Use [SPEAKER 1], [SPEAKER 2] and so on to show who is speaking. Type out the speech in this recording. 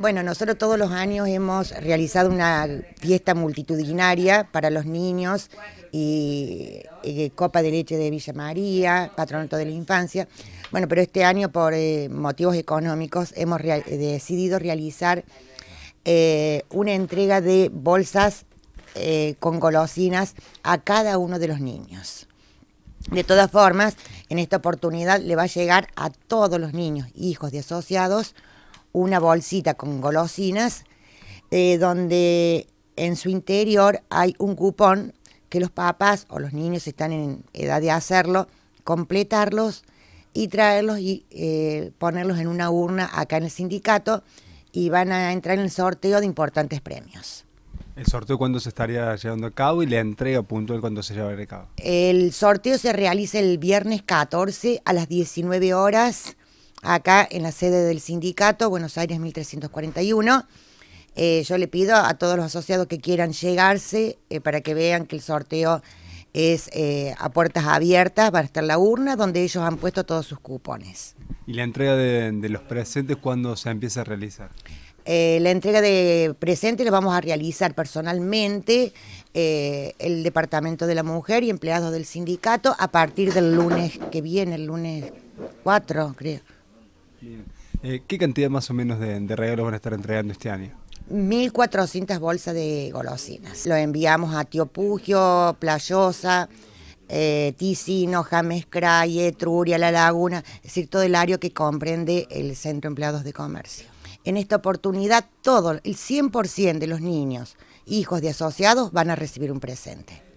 [SPEAKER 1] Bueno, nosotros todos los años hemos realizado una fiesta multitudinaria para los niños y, Copa de Leche de Villa María, Patronato de la Infancia. Bueno, pero este año por eh, motivos económicos hemos eh, decidido realizar eh, una entrega de bolsas con golosinas a cada uno de los niños. De todas formas, en esta oportunidad le va a llegar a todos los niños, hijos de asociados, una bolsita con golosinas eh, donde en su interior hay un cupón que los papás o los niños están en edad de hacerlo, completarlos y traerlos y eh, ponerlos en una urna acá en el sindicato y van a entrar en el sorteo de importantes premios.
[SPEAKER 2] ¿El sorteo cuándo se estaría llevando a cabo y la entrega puntual cuándo se llevaría a cabo?
[SPEAKER 1] El sorteo se realiza el viernes 14 a las 19 horas acá en la sede del sindicato, Buenos Aires 1341. Eh, yo le pido a todos los asociados que quieran llegarse eh, para que vean que el sorteo es eh, a puertas abiertas, va a estar la urna donde ellos han puesto todos sus cupones.
[SPEAKER 2] ¿Y la entrega de, los presentes cuándo se empieza a realizar?
[SPEAKER 1] la entrega de presentes la vamos a realizar personalmente el Departamento de la Mujer y empleados del sindicato a partir del lunes que viene, el lunes 4 creo.
[SPEAKER 2] Eh, ¿Qué cantidad más o menos de, regalos van a estar entregando este año?
[SPEAKER 1] 1.400 bolsas de golosinas. Lo enviamos a Tío Pugio, Playosa, eh, Ticino, James Craye, Truria, La Laguna, es decir, todo el área que comprende el Centro Empleados de Comercio. En esta oportunidad, todo, el 100% de los niños, hijos de asociados, van a recibir un
[SPEAKER 2] presente.